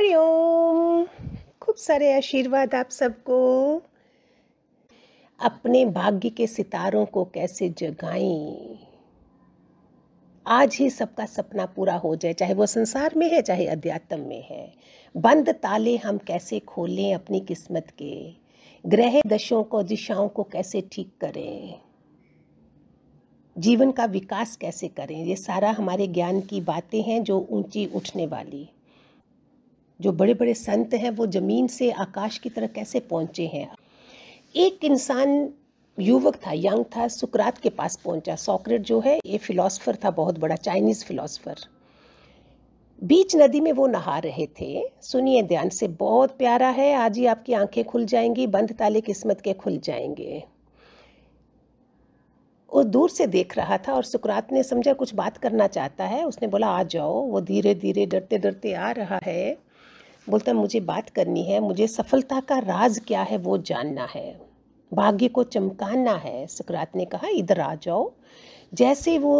हरिओम खूब सारे आशीर्वाद आप सबको अपने भाग्य के सितारों को कैसे जगाएं आज ही सबका सपना पूरा हो जाए चाहे वो संसार में है चाहे अध्यात्म में है बंद ताले हम कैसे खोलें अपनी किस्मत के ग्रह दशों को दिशाओं को कैसे ठीक करें जीवन का विकास कैसे करें ये सारा हमारे ज्ञान की बातें हैं जो ऊंची उठने वाली जो बड़े बड़े संत हैं वो ज़मीन से आकाश की तरह कैसे पहुँचे हैं एक इंसान युवक था यंग था सुकरात के पास पहुंचा सॉक्रेट जो है ये फिलोसोफर था बहुत बड़ा चाइनीज़ फिलोसोफर बीच नदी में वो नहा रहे थे सुनिए ध्यान से बहुत प्यारा है आज ही आपकी आंखें खुल जाएंगी बंद ताले किस्मत के खुल जाएंगे वो दूर से देख रहा था और सुकरात ने समझा कुछ बात करना चाहता है उसने बोला आ जाओ वो धीरे धीरे डरते डरते आ रहा है बोलता है मुझे बात करनी है मुझे सफलता का राज क्या है वो जानना है भाग्य को चमकाना है सुकरात ने कहा इधर आ जाओ जैसे वो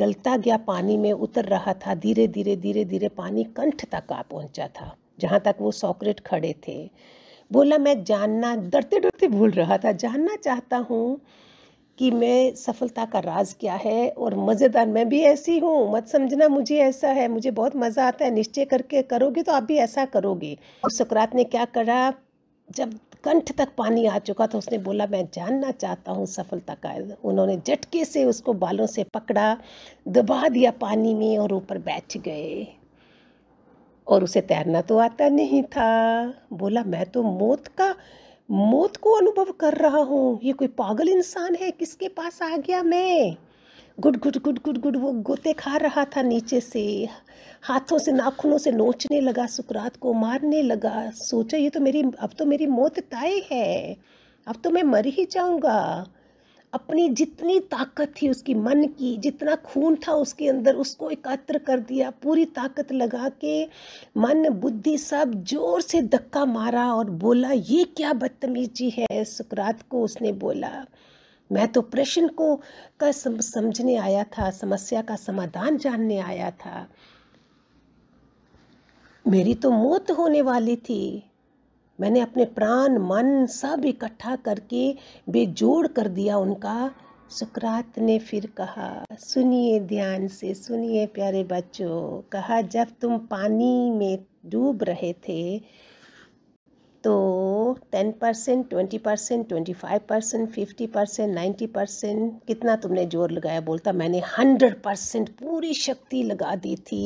डलता गया पानी में उतर रहा था धीरे धीरे धीरे धीरे पानी कंठ तक आ पहुंचा था जहाँ तक वो सॉकरेट खड़े थे बोला मैं जानना डरते डरते भूल रहा था जानना चाहता हूँ कि मैं सफलता का राज क्या है और मज़ेदार मैं भी ऐसी हूँ मत समझना मुझे ऐसा है मुझे बहुत मज़ा आता है निश्चय करके करोगे तो आप भी ऐसा करोगे और तो सुकरात ने क्या करा जब कंठ तक पानी आ चुका था तो उसने बोला मैं जानना चाहता हूँ सफलता का उन्होंने झटके से उसको बालों से पकड़ा दबा दिया पानी में और ऊपर बैठ गए और उसे तैरना तो आता नहीं था बोला मैं तो मौत का मौत को अनुभव कर रहा हूँ ये कोई पागल इंसान है किसके पास आ गया मैं good good good good good वो गोते खा रहा था नीचे से हाथों से नाखूनों से नोचने लगा सुकरात को मारने लगा सोचा ये तो मेरी अब तो मेरी मौत तय है अब तो मैं मर ही जाऊँगा अपनी जितनी ताकत थी उसकी मन की जितना खून था उसके अंदर उसको एकत्र कर दिया पूरी ताकत लगा के मन बुद्धि सब जोर से धक्का मारा और बोला ये क्या बदतमीजी है सुकरात को उसने बोला मैं तो प्रश्न को का सम, समझने आया था समस्या का समाधान जानने आया था मेरी तो मौत होने वाली थी मैंने अपने प्राण मन सब इकट्ठा करके बेजोड़ कर दिया उनका सुकरात ने फिर कहा सुनिए ध्यान से सुनिए प्यारे बच्चों कहा जब तुम पानी में डूब रहे थे तो ten percent twenty percent twenty five percent fifty percent ninety percent कितना तुमने जोर लगाया बोलता मैंने हंड्रेड परसेंट पूरी शक्ति लगा दी थी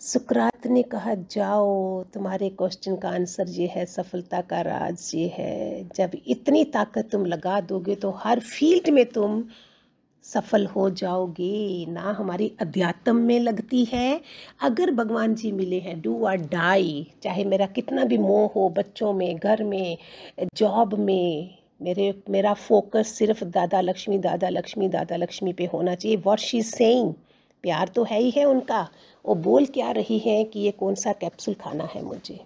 सुकरात ने कहा जाओ तुम्हारे क्वेश्चन का आंसर ये है सफलता का राज ये है जब इतनी ताकत तुम लगा दोगे तो हर फील्ड में तुम सफल हो जाओगे ना हमारी अध्यात्म में लगती है अगर भगवान जी मिले हैं डू आर डाई चाहे मेरा कितना भी मोह हो बच्चों में घर में जॉब में मेरे मेरा फोकस सिर्फ दादा लक्ष्मी दादा लक्ष्मी दादा लक्ष्मी पे होना चाहिए वॉट शी सेइंग प्यार तो है ही है उनका वो बोल क्या रही है कि ये कौन सा कैप्सूल खाना है मुझे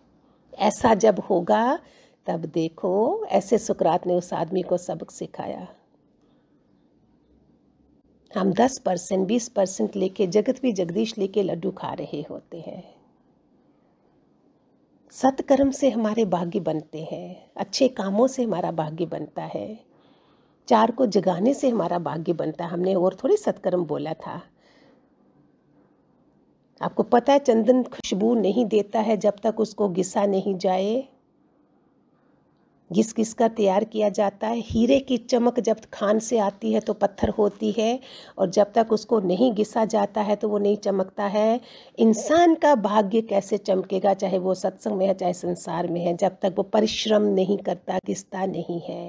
ऐसा जब होगा तब देखो ऐसे सुकरात ने उस आदमी को सबक सिखाया हम दस परसेंट बीस परसेंट लेके जगत भी जगदीश लेके लड्डू खा रहे होते हैं सत्कर्म से हमारे भाग्य बनते हैं अच्छे कामों से हमारा भाग्य बनता है चार को जगाने से हमारा भाग्य बनता है हमने और थोड़ी सत्कर्म बोला था आपको पता है चंदन खुशबू नहीं देता है जब तक उसको घिसा नहीं जाए घिस घिस कर तैयार किया जाता है हीरे की चमक जब खान से आती है तो पत्थर होती है और जब तक उसको नहीं घिसा जाता है तो वो नहीं चमकता है इंसान का भाग्य कैसे चमकेगा चाहे वो सत्संग में है चाहे संसार में है जब तक वो परिश्रम नहीं करता घिसता नहीं है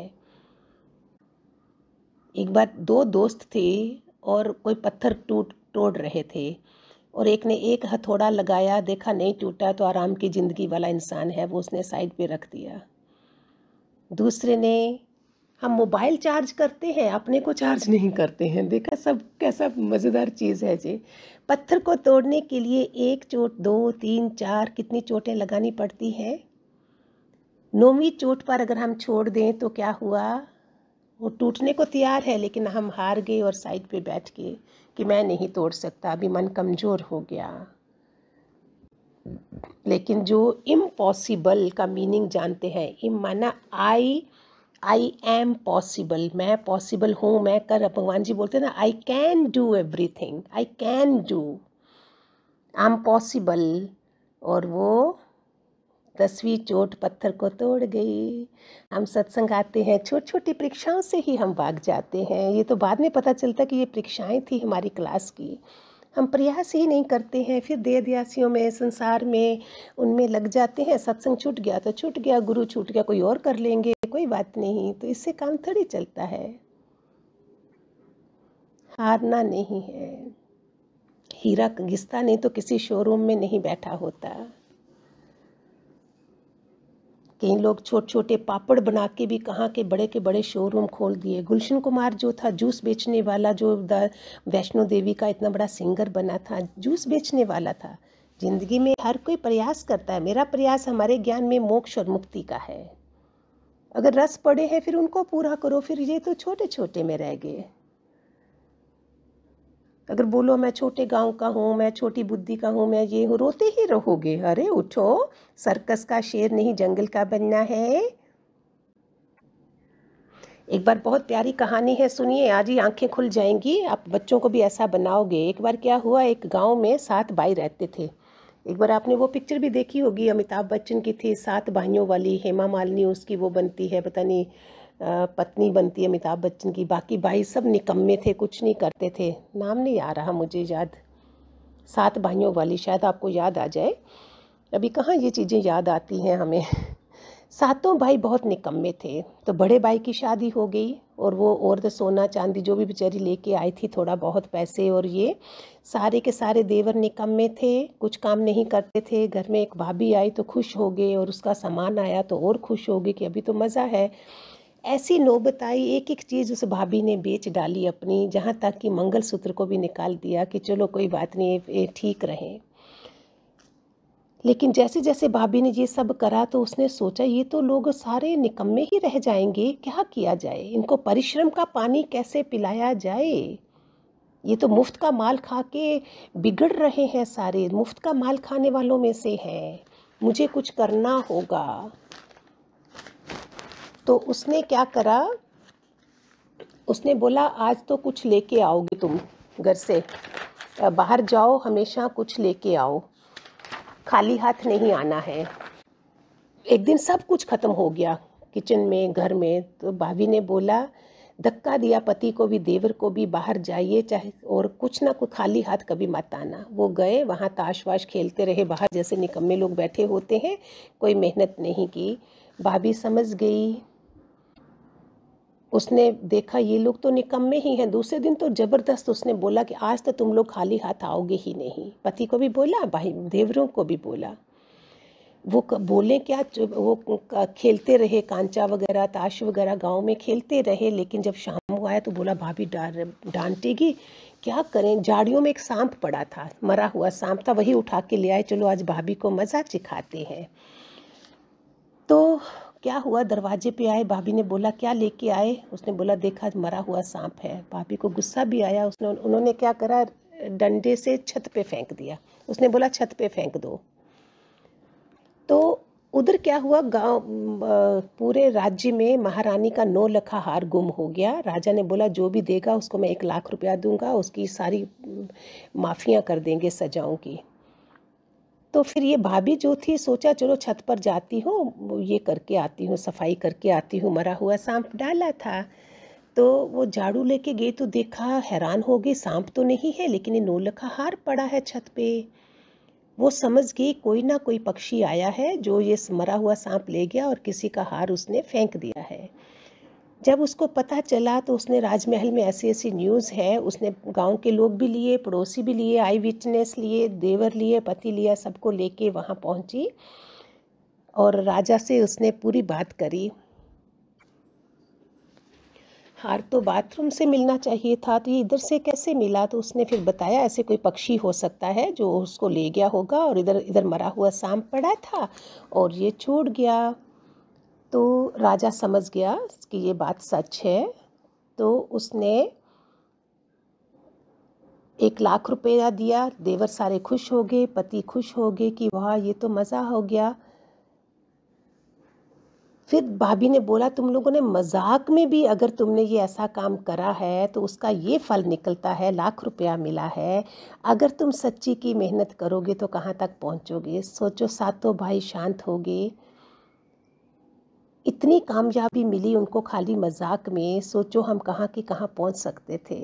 एक बार दो दोस्त थे और कोई पत्थर टूट तोड़ रहे थे और एक ने एक हथौड़ा लगाया देखा नहीं टूटा तो आराम की ज़िंदगी वाला इंसान है वो उसने साइड पे रख दिया दूसरे ने हम मोबाइल चार्ज करते हैं अपने को चार्ज नहीं करते हैं देखा सब कैसा मज़ेदार चीज़ है जी पत्थर को तोड़ने के लिए एक चोट दो तीन चार कितनी चोटें लगानी पड़ती हैं नौवीं चोट पर अगर हम छोड़ दें तो क्या हुआ वो टूटने को तैयार है लेकिन हम हार गए और साइड पे बैठ गए कि मैं नहीं तोड़ सकता अभी मन कमज़ोर हो गया लेकिन जो इम्पॉसिबल का मीनिंग जानते हैं इम माना आई आई एम पॉसिबल मैं पॉसिबल हूँ मैं कर भगवान जी बोलते हैं ना I can do everything I can do I am possible और वो दसवीं चोट पत्थर को तोड़ गई हम सत्संग आते हैं छोटी छोटी परीक्षाओं से ही हम भाग जाते हैं ये तो बाद में पता चलता कि ये परीक्षाएं थी हमारी क्लास की हम प्रयास ही नहीं करते हैं फिर दयासियों में संसार में उनमें लग जाते हैं सत्संग छूट गया तो छूट गया गुरु छूट गया कोई और कर लेंगे कोई बात नहीं तो इससे काम थोड़ी चलता है हारना नहीं है हीरा घिस्ता नहीं तो किसी शोरूम में नहीं बैठा होता कई लोग छोटे छोटे पापड़ बना के भी कहाँ के बड़े के बड़े शोरूम खोल दिए गुलशन कुमार जो था जूस बेचने वाला जो वैष्णो देवी का इतना बड़ा सिंगर बना था जूस बेचने वाला था जिंदगी में हर कोई प्रयास करता है मेरा प्रयास हमारे ज्ञान में मोक्ष और मुक्ति का है अगर रस पड़े हैं फिर उनको पूरा करो फिर ये तो छोटे छोटे में रह गए अगर बोलो मैं छोटे गांव का हूँ मैं छोटी बुद्धि का हूँ मैं ये हूँ रोते ही रहोगे अरे उठो सर्कस का शेर नहीं जंगल का बनना है एक बार बहुत प्यारी कहानी है सुनिए आज ही आंखें खुल जाएंगी आप बच्चों को भी ऐसा बनाओगे एक बार क्या हुआ एक गांव में सात भाई रहते थे एक बार आपने वो पिक्चर भी देखी होगी अमिताभ बच्चन की थी सात भाइयों वाली हेमा मालिनी उसकी वो बनती है पता नहीं पत्नी बनती है अमिताभ बच्चन की बाकी भाई सब निकम्मे थे कुछ नहीं करते थे नाम नहीं आ रहा मुझे याद सात भाइयों वाली शायद आपको याद आ जाए अभी कहाँ ये चीज़ें याद आती हैं हमें सातों भाई बहुत निकम्मे थे तो बड़े भाई की शादी हो गई और वो और तो सोना चांदी जो भी बेचारी लेके आई थी थोड़ा बहुत पैसे और ये सारे के सारे देवर निकम्मे थे कुछ काम नहीं करते थे घर में एक भाभी आई तो खुश हो गए और उसका सामान आया तो और खुश हो गए कि अभी तो मज़ा है ऐसी नौबत आई एक एक चीज़ उस भाभी ने बेच डाली अपनी जहाँ तक कि मंगलसूत्र को भी निकाल दिया कि चलो कोई बात नहीं ये ठीक रहे लेकिन जैसे जैसे भाभी ने ये सब करा तो उसने सोचा ये तो लोग सारे निकम्मे ही रह जाएंगे क्या किया जाए इनको परिश्रम का पानी कैसे पिलाया जाए ये तो मुफ्त का माल खा के बिगड़ रहे हैं सारे मुफ्त का माल खाने वालों में से हैं मुझे कुछ करना होगा तो उसने क्या करा उसने बोला आज तो कुछ लेके आओगे तुम घर से बाहर जाओ हमेशा कुछ लेके आओ खाली हाथ नहीं आना है एक दिन सब कुछ ख़त्म हो गया किचन में घर में तो भाभी ने बोला धक्का दिया पति को भी देवर को भी बाहर जाइए चाहे और कुछ ना कुछ खाली हाथ कभी मत आना वो गए वहाँ ताश वाश खेलते रहे बाहर जैसे निकम्मे लोग बैठे होते हैं कोई मेहनत नहीं की भाभी समझ गई उसने देखा ये लोग तो निकम्मे ही हैं दूसरे दिन तो ज़बरदस्त उसने बोला कि आज तो तुम लोग खाली हाथ आओगे ही नहीं पति को भी बोला भाई देवरों को भी बोला वो बोले क्या वो खेलते रहे कांचा वगैरह ताश वगैरह गांव में खेलते रहे लेकिन जब शाम को आया तो बोला भाभी डार डांटेगी क्या करें झाड़ियों में एक सांप पड़ा था मरा हुआ सांप था वही उठा के ले आए चलो आज भाभी को मज़ा चिखाते हैं तो क्या हुआ दरवाजे पे आए भाभी ने बोला क्या लेके आए उसने बोला देखा मरा हुआ सांप है भाभी को गुस्सा भी आया उसने उन्होंने क्या करा डंडे से छत पे फेंक दिया उसने बोला छत पे फेंक दो तो उधर क्या हुआ गांव पूरे राज्य में महारानी का नौ लखा हार गुम हो गया राजा ने बोला जो भी देगा उसको मैं एक लाख रुपया दूंगा उसकी सारी माफ़ियाँ कर देंगे सजाओं की तो फिर ये भाभी जो थी सोचा चलो छत पर जाती हूँ ये करके आती हूँ सफाई करके आती हूँ मरा हुआ सांप डाला था तो वो झाड़ू लेके गई तो देखा हैरान हो गई सांप तो नहीं है लेकिन ये का हार पड़ा है छत पे वो समझ गई कोई ना कोई पक्षी आया है जो ये मरा हुआ सांप ले गया और किसी का हार उसने फेंक दिया है जब उसको पता चला तो उसने राजमहल में ऐसी ऐसी न्यूज़ है उसने गांव के लोग भी लिए पड़ोसी भी लिए आई विटनेस लिए देवर लिए पति लिया सबको लेके वहाँ पहुँची और राजा से उसने पूरी बात करी हार तो बाथरूम से मिलना चाहिए था तो ये इधर से कैसे मिला तो उसने फिर बताया ऐसे कोई पक्षी हो सकता है जो उसको ले गया होगा और इधर इधर मरा हुआ सांप पड़ा था और ये छूट गया तो राजा समझ गया कि ये बात सच है तो उसने एक लाख रुपया दिया देवर सारे खुश हो गए पति खुश हो गए कि वाह ये तो मज़ा हो गया फिर भाभी ने बोला तुम लोगों ने मजाक में भी अगर तुमने ये ऐसा काम करा है तो उसका ये फल निकलता है लाख रुपया मिला है अगर तुम सच्ची की मेहनत करोगे तो कहाँ तक पहुँचोगे सोचो सातों भाई शांत हो गए इतनी कामयाबी मिली उनको खाली मजाक में सोचो हम कहाँ के कहाँ पहुँच सकते थे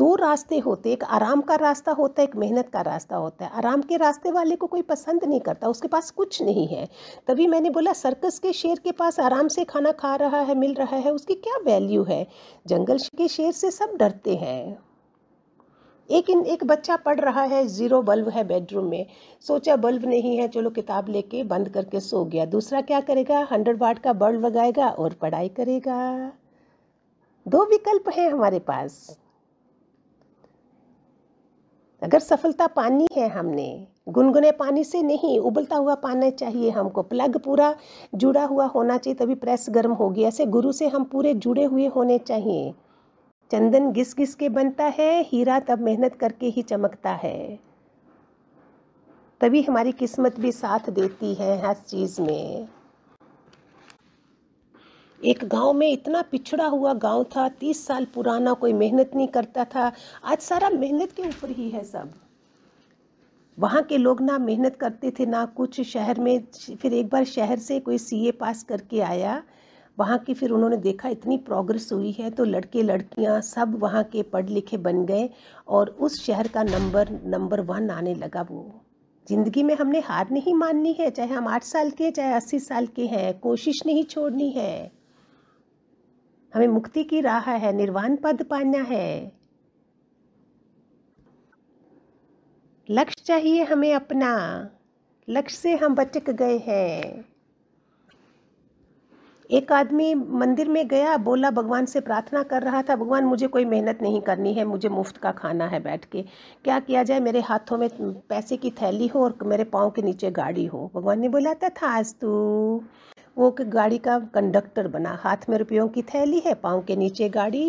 दो रास्ते होते एक आराम का रास्ता होता है एक मेहनत का रास्ता होता है आराम के रास्ते वाले को कोई पसंद नहीं करता उसके पास कुछ नहीं है तभी मैंने बोला सर्कस के शेर के पास आराम से खाना खा रहा है मिल रहा है उसकी क्या वैल्यू है जंगल के शेर से सब डरते हैं एक इन एक बच्चा पढ़ रहा है ज़ीरो बल्ब है बेडरूम में सोचा बल्ब नहीं है चलो किताब लेके बंद करके सो गया दूसरा क्या करेगा हंड्रेड वाट का बल्ब लगाएगा और पढ़ाई करेगा दो विकल्प हैं हमारे पास अगर सफलता पानी है हमने गुनगुने पानी से नहीं उबलता हुआ पाना चाहिए हमको प्लग पूरा जुड़ा हुआ होना चाहिए तभी प्रेस गर्म होगी ऐसे गुरु से हम पूरे जुड़े हुए होने चाहिए चंदन घिस घिस के बनता है हीरा तब मेहनत करके ही चमकता है तभी हमारी किस्मत भी साथ देती है हर चीज़ में एक गांव में इतना पिछड़ा हुआ गांव था तीस साल पुराना कोई मेहनत नहीं करता था आज सारा मेहनत के ऊपर ही है सब वहाँ के लोग ना मेहनत करते थे ना कुछ शहर में फिर एक बार शहर से कोई सीए पास करके आया वहाँ की फिर उन्होंने देखा इतनी प्रोग्रेस हुई है तो लड़के लड़कियाँ सब वहाँ के पढ़ लिखे बन गए और उस शहर का नंबर नंबर वन आने लगा वो ज़िंदगी में हमने हार नहीं माननी है चाहे हम आठ साल के चाहे अस्सी साल के हैं कोशिश नहीं छोड़नी है हमें मुक्ति की राह है निर्वाण पद पाना है लक्ष्य चाहिए हमें अपना लक्ष्य से हम भटक गए हैं एक आदमी मंदिर में गया बोला भगवान से प्रार्थना कर रहा था भगवान मुझे कोई मेहनत नहीं करनी है मुझे मुफ्त का खाना है बैठ के क्या किया जाए मेरे हाथों में पैसे की थैली हो और मेरे पाँव के नीचे गाड़ी हो भगवान ने बोला था था आज तू वो कि गाड़ी का कंडक्टर बना हाथ में रुपयों की थैली है पाँव के नीचे गाड़ी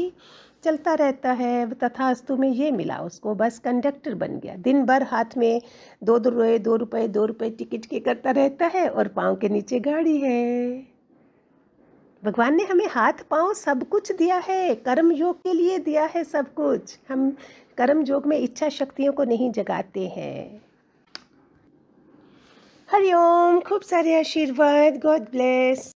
चलता रहता है तथा अस्तु में ये मिला उसको बस कंडक्टर बन गया दिन भर हाथ में दो दो रुपये दो रुपये दो रुपये टिकट के करता रहता है और पाँव के नीचे गाड़ी है भगवान ने हमें हाथ पांव सब कुछ दिया है कर्म योग के लिए दिया है सब कुछ हम कर्म योग में इच्छा शक्तियों को नहीं जगाते हैं हरिओम खूब सारे आशीर्वाद गॉड ब्लेस